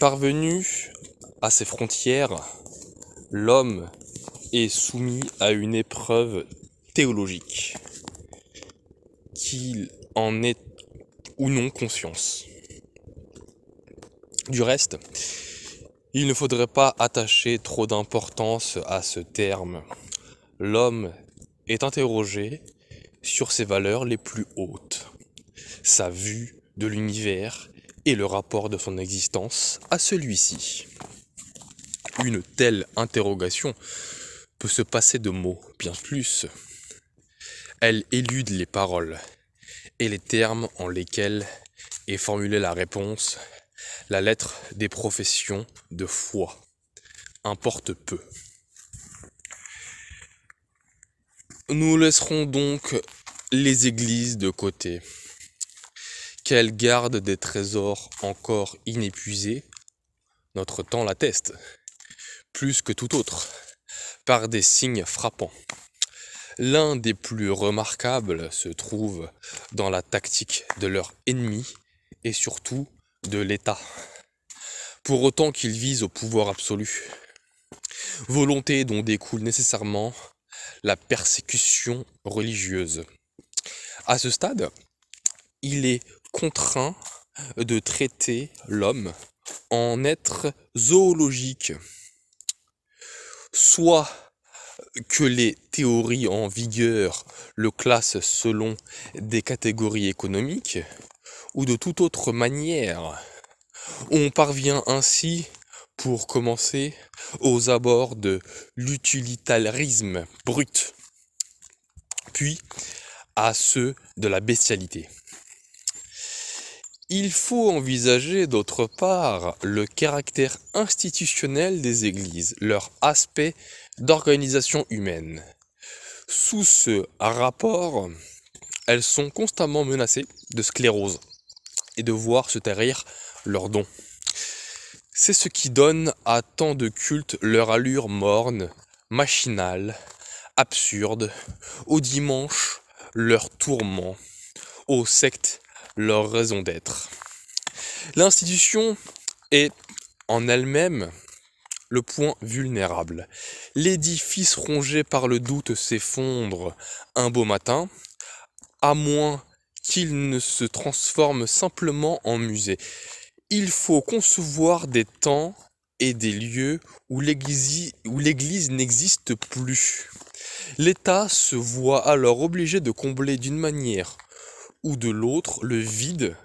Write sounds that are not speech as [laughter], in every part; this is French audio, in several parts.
Parvenu à ses frontières, l'homme est soumis à une épreuve théologique, qu'il en ait ou non conscience. Du reste, il ne faudrait pas attacher trop d'importance à ce terme. L'homme est interrogé sur ses valeurs les plus hautes, sa vue de l'univers et le rapport de son existence à celui-ci. Une telle interrogation peut se passer de mots, bien plus. Elle élude les paroles et les termes en lesquels est formulée la réponse, la lettre des professions de foi importe peu. Nous laisserons donc les églises de côté qu'elle garde des trésors encore inépuisés, notre temps l'atteste, plus que tout autre, par des signes frappants. L'un des plus remarquables se trouve dans la tactique de leur ennemi et surtout de l'État, pour autant qu'il vise au pouvoir absolu. Volonté dont découle nécessairement la persécution religieuse. À ce stade, il est contraint de traiter l'homme en être zoologique. Soit que les théories en vigueur le classent selon des catégories économiques, ou de toute autre manière. On parvient ainsi, pour commencer, aux abords de l'utilitarisme brut, puis à ceux de la bestialité. Il faut envisager d'autre part le caractère institutionnel des églises, leur aspect d'organisation humaine. Sous ce rapport, elles sont constamment menacées de sclérose et de voir se tarir leurs dons. C'est ce qui donne à tant de cultes leur allure morne, machinale, absurde, au dimanche leur tourment, aux sectes leur raison d'être. L'institution est en elle-même le point vulnérable. L'édifice rongé par le doute s'effondre un beau matin, à moins qu'il ne se transforme simplement en musée. Il faut concevoir des temps et des lieux où l'Église n'existe plus. L'État se voit alors obligé de combler d'une manière ou de l'autre le vide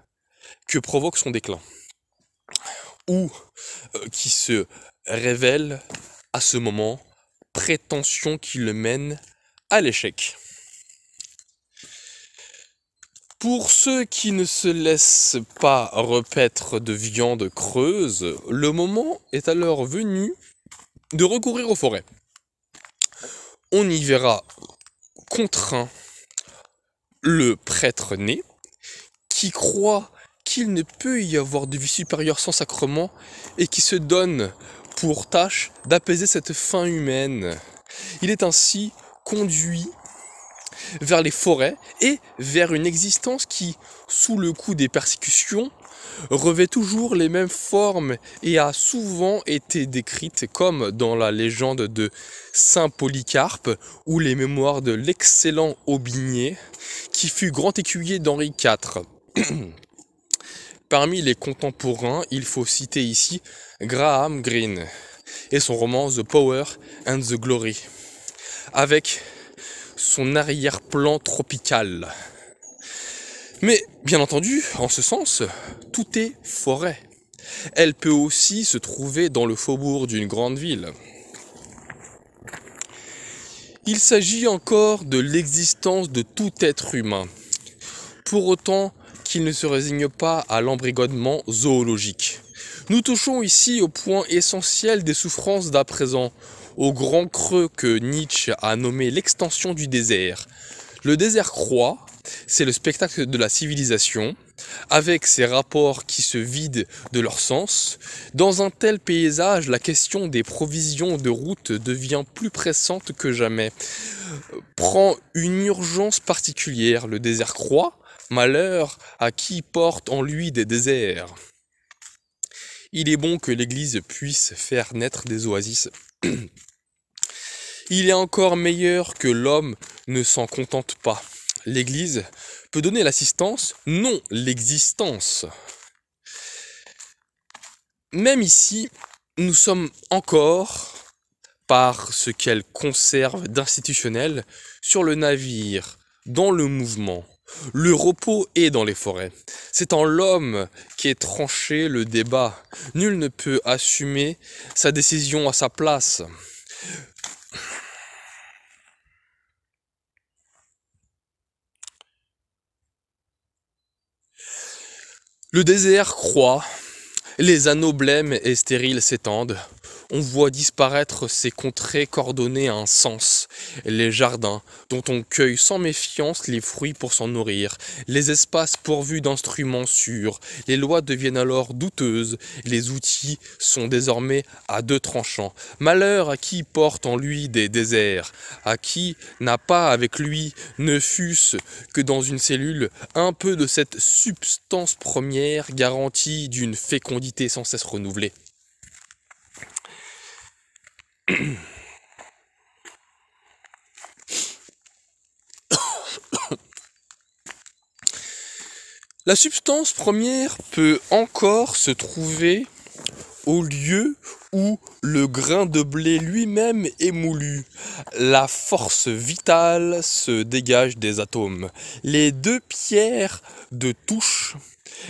que provoque son déclin, ou euh, qui se révèle à ce moment, prétention qui le mène à l'échec. Pour ceux qui ne se laissent pas repaître de viande creuse, le moment est alors venu de recourir aux forêts. On y verra contraint le prêtre né, qui croit qu'il ne peut y avoir de vie supérieure sans sacrement et qui se donne pour tâche d'apaiser cette faim humaine. Il est ainsi conduit vers les forêts et vers une existence qui, sous le coup des persécutions, revêt toujours les mêmes formes et a souvent été décrite comme dans la légende de Saint Polycarpe ou les mémoires de l'excellent Aubigné, qui fut grand écuyer d'Henri IV. [clears throat] Parmi les contemporains, il faut citer ici Graham Greene et son roman The Power and the Glory, avec son arrière-plan tropical. Mais bien entendu, en ce sens, tout est forêt. Elle peut aussi se trouver dans le faubourg d'une grande ville. Il s'agit encore de l'existence de tout être humain, pour autant qu'il ne se résigne pas à l'embrigonnement zoologique. Nous touchons ici au point essentiel des souffrances d'à présent, au grand creux que Nietzsche a nommé l'extension du désert. Le désert croît, c'est le spectacle de la civilisation, avec ses rapports qui se vident de leur sens. Dans un tel paysage, la question des provisions de route devient plus pressante que jamais. Prend une urgence particulière, le désert croît, malheur à qui porte en lui des déserts. Il est bon que l'Église puisse faire naître des oasis. [clears throat] Il est encore meilleur que l'homme ne s'en contente pas l'Église peut donner l'assistance, non l'existence. Même ici, nous sommes encore, par ce qu'elle conserve d'institutionnel, sur le navire, dans le mouvement. Le repos est dans les forêts. C'est en l'homme qu'est tranché le débat. Nul ne peut assumer sa décision à sa place. Le désert croît, les anneaux blêmes et stériles s'étendent, on voit disparaître ces contrées coordonnées à un sens, les jardins, dont on cueille sans méfiance les fruits pour s'en nourrir, les espaces pourvus d'instruments sûrs, les lois deviennent alors douteuses, les outils sont désormais à deux tranchants. Malheur à qui porte en lui des déserts, à qui n'a pas avec lui, ne fût-ce que dans une cellule, un peu de cette substance première garantie d'une fécondité sans cesse renouvelée. [coughs] La substance première peut encore se trouver au lieu où le grain de blé lui-même est moulu. La force vitale se dégage des atomes. Les deux pierres de touche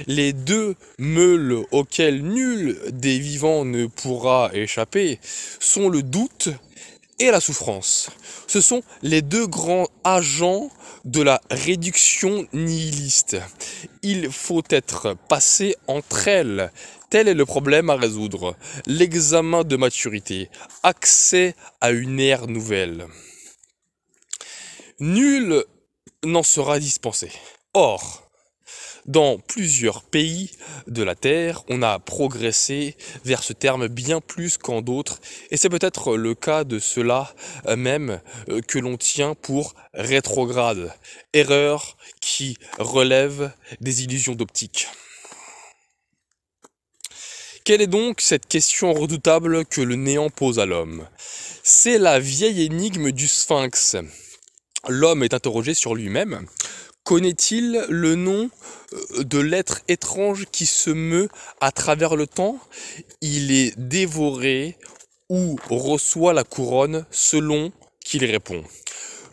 les deux meules auxquelles nul des vivants ne pourra échapper sont le doute et la souffrance. Ce sont les deux grands agents de la réduction nihiliste. Il faut être passé entre elles. Tel est le problème à résoudre. L'examen de maturité. Accès à une ère nouvelle. Nul n'en sera dispensé. Or, dans plusieurs pays de la Terre, on a progressé vers ce terme bien plus qu'en d'autres, et c'est peut-être le cas de cela euh, même euh, que l'on tient pour rétrograde, erreur qui relève des illusions d'optique. Quelle est donc cette question redoutable que le néant pose à l'homme C'est la vieille énigme du sphinx. L'homme est interrogé sur lui-même, Connaît-il le nom euh, de l'être étrange qui se meut à travers le temps Il est dévoré ou reçoit la couronne selon qu'il répond.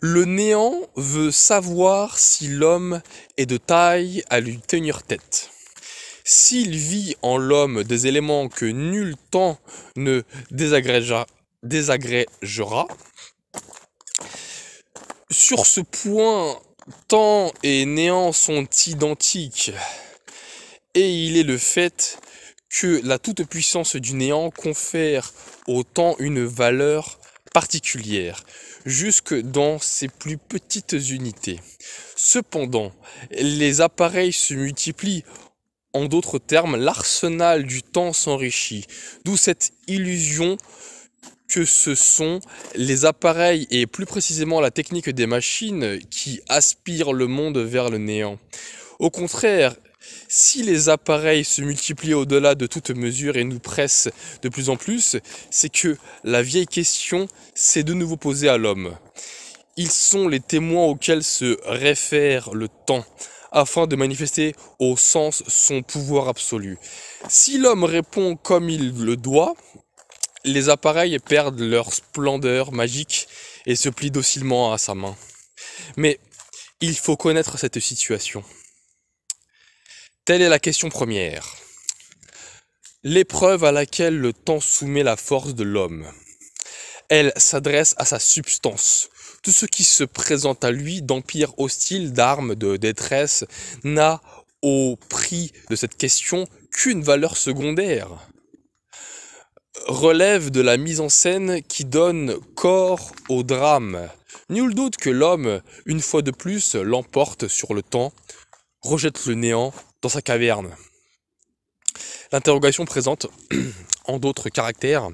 Le néant veut savoir si l'homme est de taille à lui tenir tête. S'il vit en l'homme des éléments que nul temps ne désagrégera, désagrégera sur ce point, temps et néant sont identiques. Et il est le fait que la toute-puissance du néant confère au temps une valeur particulière, jusque dans ses plus petites unités. Cependant, les appareils se multiplient. En d'autres termes, l'arsenal du temps s'enrichit, d'où cette illusion que ce sont les appareils et plus précisément la technique des machines qui aspirent le monde vers le néant. Au contraire, si les appareils se multiplient au-delà de toute mesure et nous pressent de plus en plus, c'est que la vieille question s'est de nouveau posée à l'homme. Ils sont les témoins auxquels se réfère le temps, afin de manifester au sens son pouvoir absolu. Si l'homme répond comme il le doit, les appareils perdent leur splendeur magique et se plient docilement à sa main. Mais il faut connaître cette situation. Telle est la question première. L'épreuve à laquelle le temps soumet la force de l'homme. Elle s'adresse à sa substance. Tout ce qui se présente à lui d'empire hostile, d'armes, de détresse, n'a au prix de cette question qu'une valeur secondaire relève de la mise en scène qui donne corps au drame. Nul doute que l'homme, une fois de plus, l'emporte sur le temps, rejette le néant dans sa caverne. L'interrogation présente, [clears throat] en d'autres caractères,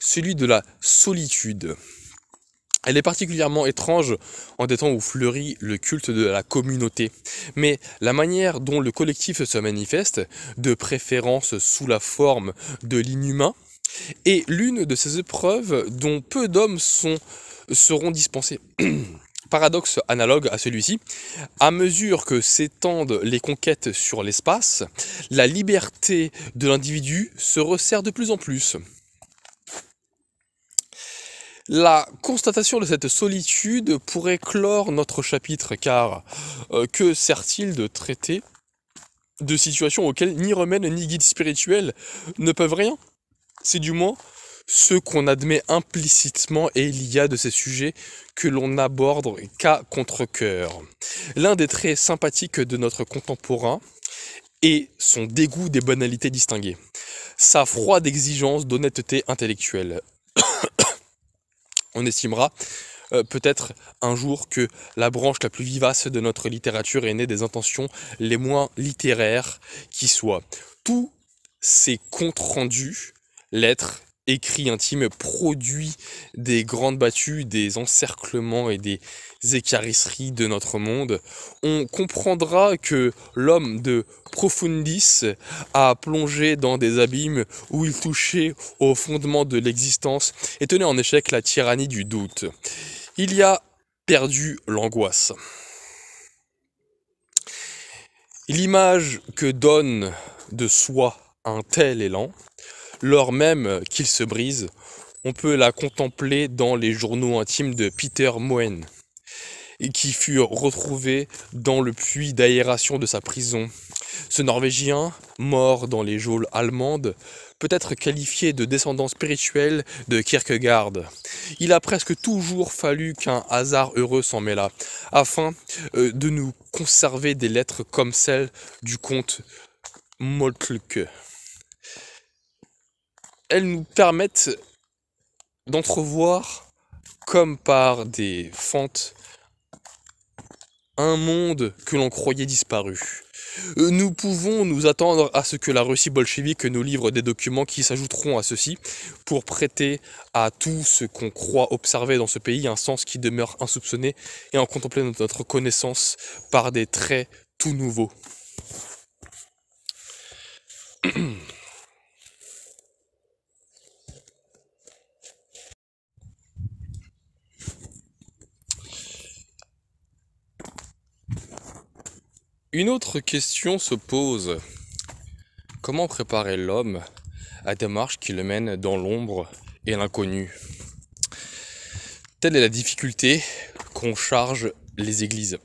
celui de la solitude. Elle est particulièrement étrange en des temps où fleurit le culte de la communauté. Mais la manière dont le collectif se manifeste, de préférence sous la forme de l'inhumain, et l'une de ces épreuves dont peu d'hommes seront dispensés. [clears throat] Paradoxe analogue à celui-ci, à mesure que s'étendent les conquêtes sur l'espace, la liberté de l'individu se resserre de plus en plus. La constatation de cette solitude pourrait clore notre chapitre, car euh, que sert-il de traiter de situations auxquelles ni remède ni guide spirituel ne peuvent rien c'est du moins ce qu'on admet implicitement et il y a de ces sujets que l'on aborde qu'à contre cœur. L'un des traits sympathiques de notre contemporain est son dégoût des banalités distinguées, sa froide exigence d'honnêteté intellectuelle. [coughs] On estimera euh, peut-être un jour que la branche la plus vivace de notre littérature est née des intentions les moins littéraires qui soient. Tous ces comptes rendus lettres, écrits intime produit des grandes battues, des encerclements et des écarisseries de notre monde, on comprendra que l'homme de Profundis a plongé dans des abîmes où il touchait au fondement de l'existence et tenait en échec la tyrannie du doute. Il y a perdu l'angoisse. L'image que donne de soi un tel élan lors même qu'il se brise, on peut la contempler dans les journaux intimes de Peter Moen, qui fut retrouvé dans le puits d'aération de sa prison. Ce Norvégien, mort dans les geôles allemandes, peut être qualifié de descendant spirituel de Kierkegaard. Il a presque toujours fallu qu'un hasard heureux s'en mêlât, afin euh, de nous conserver des lettres comme celles du comte Moltke elles nous permettent d'entrevoir, comme par des fentes, un monde que l'on croyait disparu. Euh, nous pouvons nous attendre à ce que la Russie bolchevique nous livre des documents qui s'ajouteront à ceci, pour prêter à tout ce qu'on croit observer dans ce pays un sens qui demeure insoupçonné et en contempler notre connaissance par des traits tout nouveaux. [clears throat] Une autre question se pose. Comment préparer l'homme à des marches qui le mènent dans l'ombre et l'inconnu Telle est la difficulté qu'on charge les églises,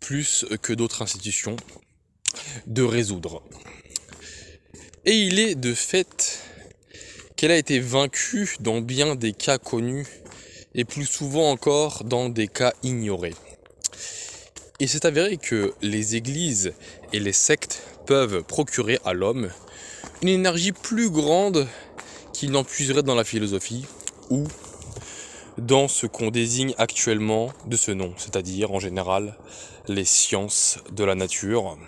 plus que d'autres institutions, de résoudre. Et il est de fait qu'elle a été vaincue dans bien des cas connus et plus souvent encore dans des cas ignorés. Il s'est avéré que les églises et les sectes peuvent procurer à l'homme une énergie plus grande qu'il n'en puiserait dans la philosophie ou dans ce qu'on désigne actuellement de ce nom, c'est-à-dire en général les sciences de la nature,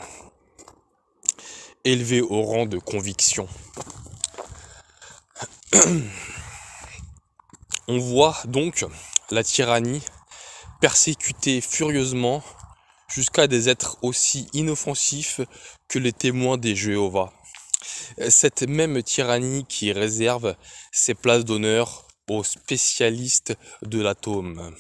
élevées au rang de conviction. On voit donc la tyrannie persécuter furieusement jusqu'à des êtres aussi inoffensifs que les témoins des Jéhovah. Cette même tyrannie qui réserve ses places d'honneur aux spécialistes de l'atome.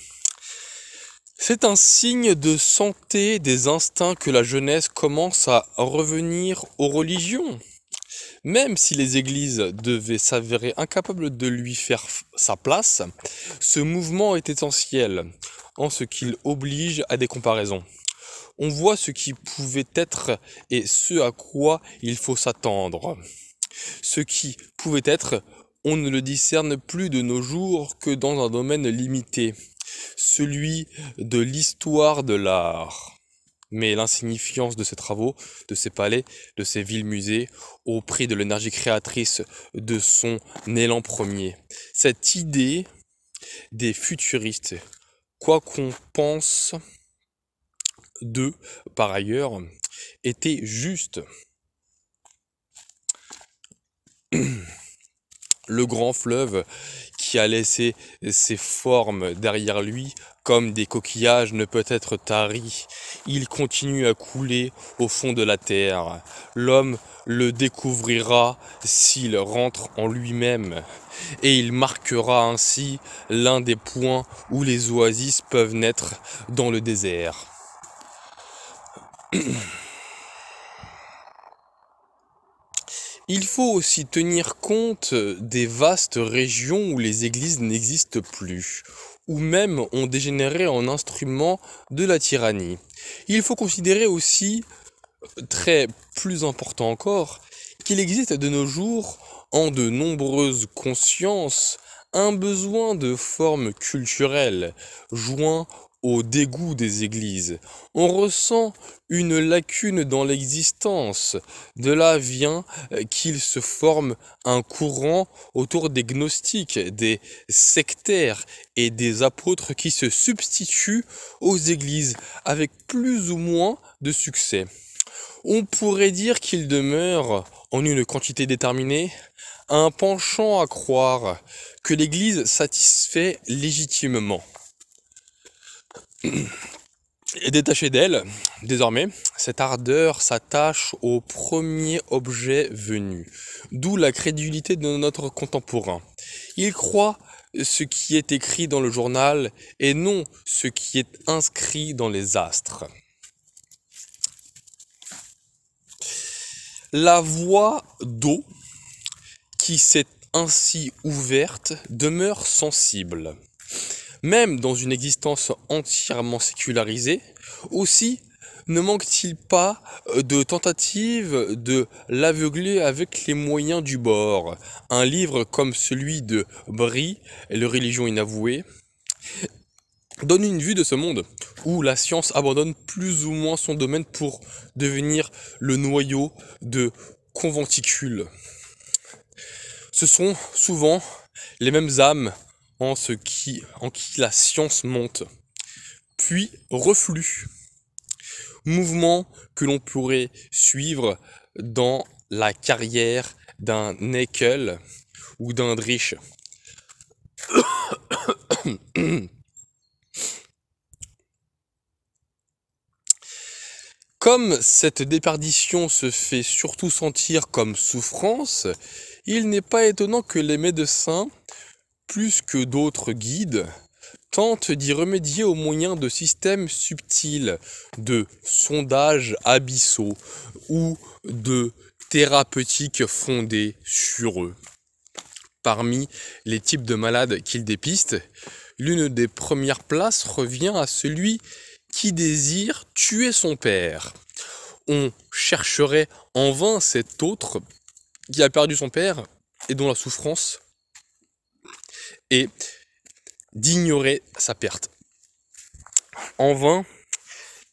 C'est un signe de santé des instincts que la jeunesse commence à revenir aux religions. Même si les églises devaient s'avérer incapables de lui faire sa place, ce mouvement est essentiel en ce qu'il oblige à des comparaisons on voit ce qui pouvait être et ce à quoi il faut s'attendre. Ce qui pouvait être, on ne le discerne plus de nos jours que dans un domaine limité, celui de l'histoire de l'art mais l'insignifiance de ses travaux, de ses palais, de ses villes-musées, au prix de l'énergie créatrice de son élan premier. Cette idée des futuristes, quoi qu'on pense, 2, par ailleurs, était juste. [clears throat] Le grand fleuve qui a laissé ses formes derrière lui comme des coquillages ne peut être tari. Il continue à couler au fond de la terre. L'homme le découvrira s'il rentre en lui-même, et il marquera ainsi l'un des points où les oasis peuvent naître dans le désert. Il faut aussi tenir compte des vastes régions où les églises n'existent plus, ou même ont dégénéré en instruments de la tyrannie. Il faut considérer aussi, très plus important encore, qu'il existe de nos jours, en de nombreuses consciences, un besoin de formes culturelles, joint dégoût des églises. On ressent une lacune dans l'existence. De là vient euh, qu'il se forme un courant autour des gnostiques, des sectaires et des apôtres qui se substituent aux églises avec plus ou moins de succès. On pourrait dire qu'il demeure, en une quantité déterminée, un penchant à croire que l'Église satisfait légitimement et détaché d'elle, désormais, cette ardeur s'attache au premier objet venu, d'où la crédulité de notre contemporain. Il croit ce qui est écrit dans le journal et non ce qui est inscrit dans les astres. La voie d'eau qui s'est ainsi ouverte demeure sensible même dans une existence entièrement sécularisée, aussi ne manque-t-il pas euh, de tentatives de l'aveugler avec les moyens du bord Un livre comme celui de Brie, Le religion inavouée, donne une vue de ce monde où la science abandonne plus ou moins son domaine pour devenir le noyau de conventicules. Ce sont souvent les mêmes âmes en, ce qui, en qui la science monte. Puis reflux, mouvement que l'on pourrait suivre dans la carrière d'un Neckel ou d'un Drich. [coughs] Comme cette déperdition se fait surtout sentir comme souffrance, il n'est pas étonnant que les médecins que d'autres guides, tente d'y remédier au moyen de systèmes subtils, de sondages abyssaux ou de thérapeutiques fondées sur eux. Parmi les types de malades qu'il dépiste, l'une des premières places revient à celui qui désire tuer son père. On chercherait en vain cet autre qui a perdu son père et dont la souffrance et d'ignorer sa perte. En vain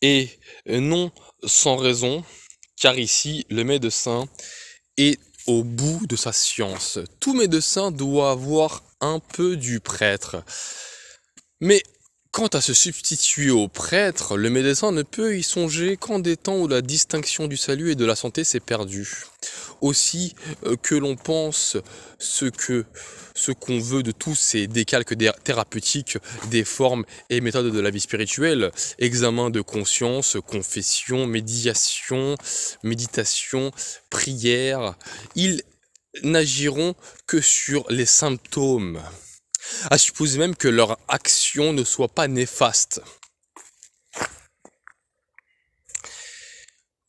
et non sans raison, car ici le médecin est au bout de sa science. Tout médecin doit avoir un peu du prêtre. Mais Quant à se substituer au prêtre, le médecin ne peut y songer qu'en des temps où la distinction du salut et de la santé s'est perdue. Aussi euh, que l'on pense ce que ce qu'on veut de tous ces décalques thérapeutiques des formes et méthodes de la vie spirituelle, examen de conscience, confession, médiation, méditation, prière, ils n'agiront que sur les symptômes à supposer même que leur action ne soit pas néfaste.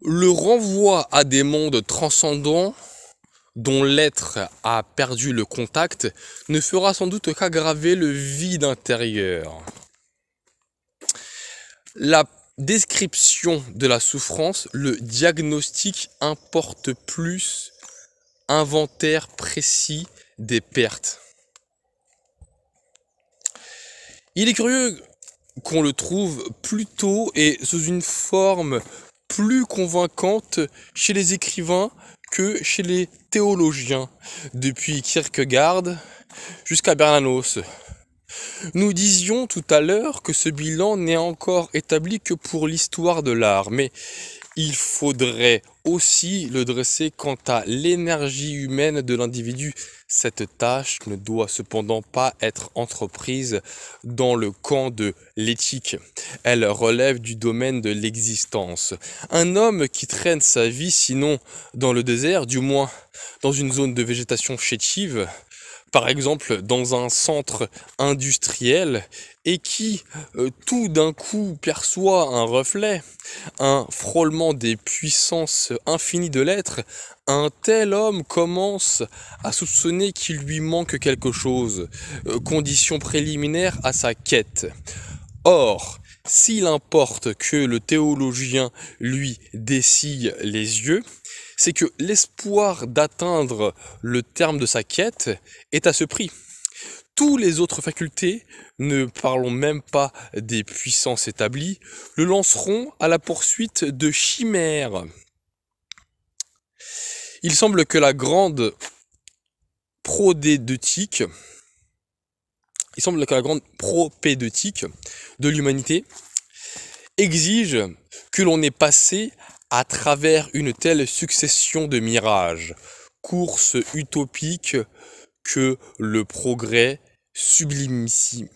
Le renvoi à des mondes transcendants dont l'être a perdu le contact ne fera sans doute qu'aggraver le vide intérieur. La description de la souffrance, le diagnostic importe plus inventaire précis des pertes. Il est curieux qu'on le trouve plutôt et sous une forme plus convaincante chez les écrivains que chez les théologiens, depuis Kierkegaard jusqu'à Bernanos. Nous disions tout à l'heure que ce bilan n'est encore établi que pour l'histoire de l'art, mais il faudrait aussi le dresser quant à l'énergie humaine de l'individu. Cette tâche ne doit cependant pas être entreprise dans le camp de l'éthique. Elle relève du domaine de l'existence. Un homme qui traîne sa vie sinon dans le désert, du moins dans une zone de végétation chétive, par exemple dans un centre industriel et qui euh, tout d'un coup perçoit un reflet, un frôlement des puissances infinies de l'être, un tel homme commence à soupçonner qu'il lui manque quelque chose, euh, condition préliminaire à sa quête. Or, s'il importe que le théologien lui dessille les yeux, c'est que l'espoir d'atteindre le terme de sa quête est à ce prix. Tous les autres facultés, ne parlons même pas des puissances établies, le lanceront à la poursuite de chimères. Il semble que la grande prodédeutique il semble que la grande de l'humanité exige que l'on ait passé à travers une telle succession de mirages, courses utopiques que le progrès sublimise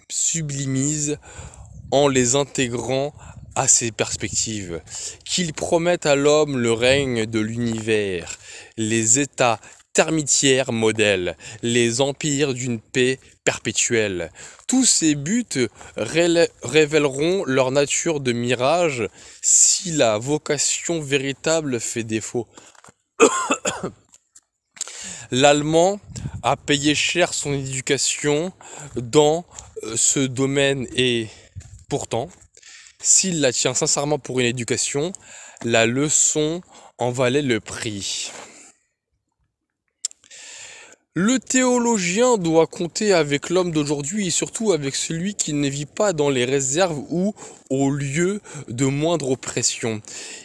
en les intégrant à ses perspectives, qu'il promette à l'homme le règne de l'univers, les états termitières modèles, les empires d'une paix tous ces buts révéleront leur nature de mirage si la vocation véritable fait défaut. [coughs] L'allemand a payé cher son éducation dans euh, ce domaine et pourtant, s'il la tient sincèrement pour une éducation, la leçon en valait le prix. Le théologien doit compter avec l'homme d'aujourd'hui et surtout avec celui qui ne vit pas dans les réserves ou au lieu de moindre oppression.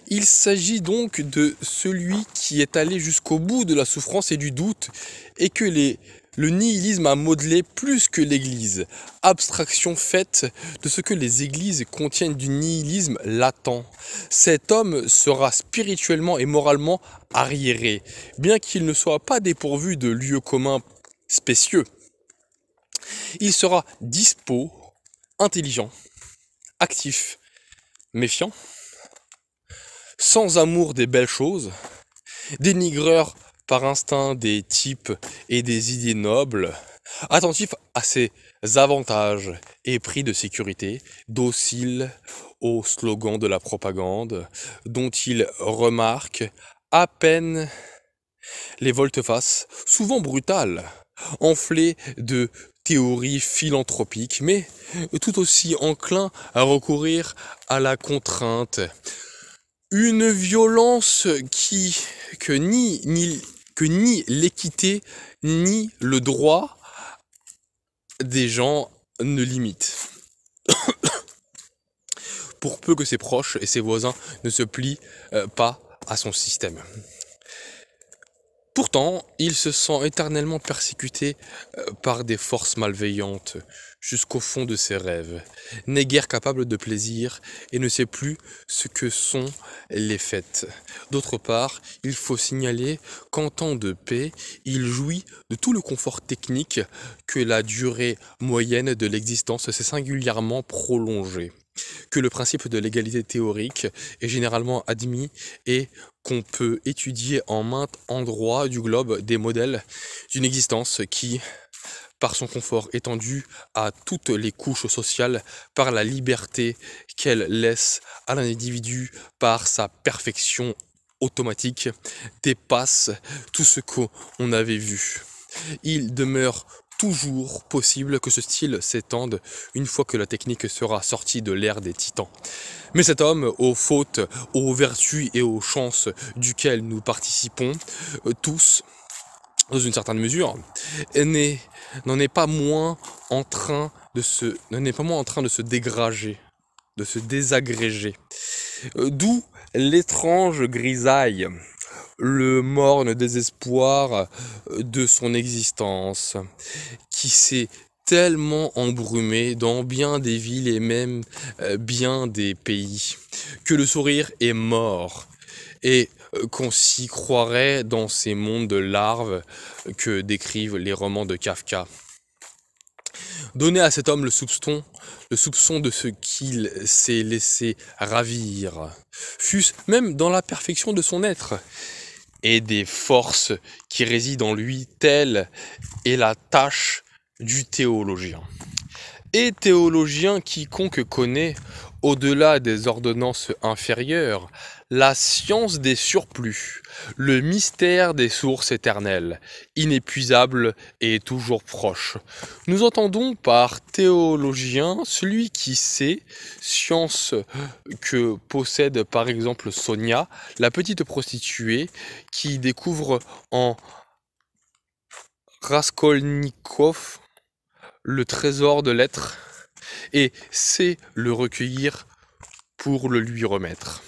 Il s'agit donc de celui qui est allé jusqu'au bout de la souffrance et du doute et que les le nihilisme a modelé plus que l'Église, abstraction faite de ce que les Églises contiennent du nihilisme latent. Cet homme sera spirituellement et moralement arriéré, bien qu'il ne soit pas dépourvu de lieux communs spécieux. Il sera dispos, intelligent, actif, méfiant, sans amour des belles choses, dénigreur instinct des types et des idées nobles, attentif à ses avantages et prix de sécurité, docile aux slogans de la propagande, dont il remarque à peine les volte-face, souvent brutales, enflées de théories philanthropiques, mais tout aussi enclin à recourir à la contrainte une violence qui que ni, ni que ni l'équité ni le droit des gens ne limitent. [coughs] Pour peu que ses proches et ses voisins ne se plient euh, pas à son système. Pourtant, il se sent éternellement persécuté euh, par des forces malveillantes jusqu'au fond de ses rêves, n'est guère capable de plaisir et ne sait plus ce que sont les fêtes. D'autre part, il faut signaler qu'en temps de paix, il jouit de tout le confort technique que la durée moyenne de l'existence s'est singulièrement prolongée que le principe de l'égalité théorique est généralement admis et qu'on peut étudier en maint endroit du globe des modèles d'une existence qui, par son confort étendu à toutes les couches sociales, par la liberté qu'elle laisse à l'individu, par sa perfection automatique, dépasse tout ce qu'on avait vu. Il demeure toujours possible que ce style s'étende une fois que la technique sera sortie de l'ère des titans. Mais cet homme, aux fautes, aux vertus et aux chances duquel nous participons tous, dans une certaine mesure, est né n'en est pas moins en train de se, n'en pas moins en train de se dégrager, de se désagréger. Euh, d'où l'étrange grisaille, le morne désespoir euh, de son existence, qui s'est tellement embrumé dans bien des villes et même euh, bien des pays, que le sourire est mort. Et euh, qu'on s'y croirait dans ces mondes de larves que décrivent les romans de Kafka. Donner à cet homme le soupçon, le soupçon de ce qu'il s'est laissé ravir, fût-ce même dans la perfection de son être, et des forces qui résident en lui, telle est la tâche du théologien. Et théologien, quiconque connaît, au-delà des ordonnances inférieures, la science des surplus, le mystère des sources éternelles, inépuisable et toujours proche. Nous entendons par théologien celui qui sait, science que possède par exemple Sonia, la petite prostituée, qui découvre en Raskolnikov le trésor de l'être, et sait le recueillir pour le lui remettre.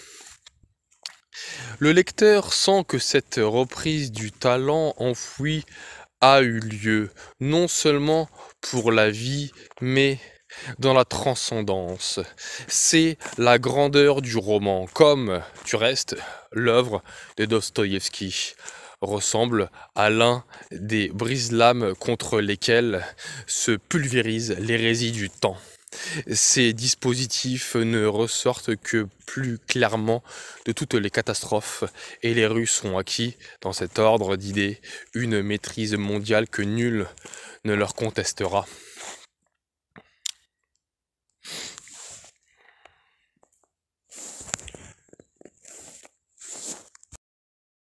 Le lecteur sent que cette reprise du talent enfoui a eu lieu, non seulement pour la vie, mais dans la transcendance. C'est la grandeur du roman, comme, du reste, l'œuvre de Dostoïevski ressemble à l'un des brise-lames contre lesquels se pulvérise l'hérésie du temps. Ces dispositifs ne ressortent que plus clairement de toutes les catastrophes et les Russes ont acquis, dans cet ordre d'idées, une maîtrise mondiale que nul ne leur contestera.